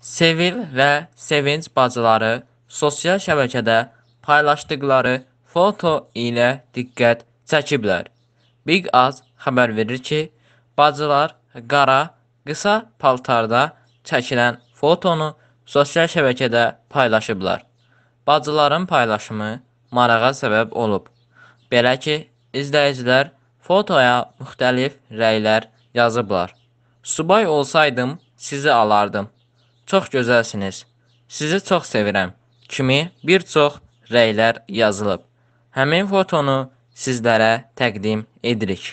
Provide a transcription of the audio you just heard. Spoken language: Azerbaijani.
Sevil və Sevinç bacıları sosial şəbəkədə paylaşdıqları foto ilə diqqət çəkiblər. Big Az xəbər verir ki, bacılar qara, qısa paltarda çəkilən fotonu sosial şəbəkədə paylaşıblar. Bacıların paylaşımı marağa səbəb olub. Belə ki, izləyicilər fotoya müxtəlif rəylər yazıblar. Subay olsaydım, sizi alardım. Çox gözəlsiniz. Sizi çox sevirəm. Kimi bir çox rəylər yazılıb. Həmin fotonu sizlərə təqdim edirik.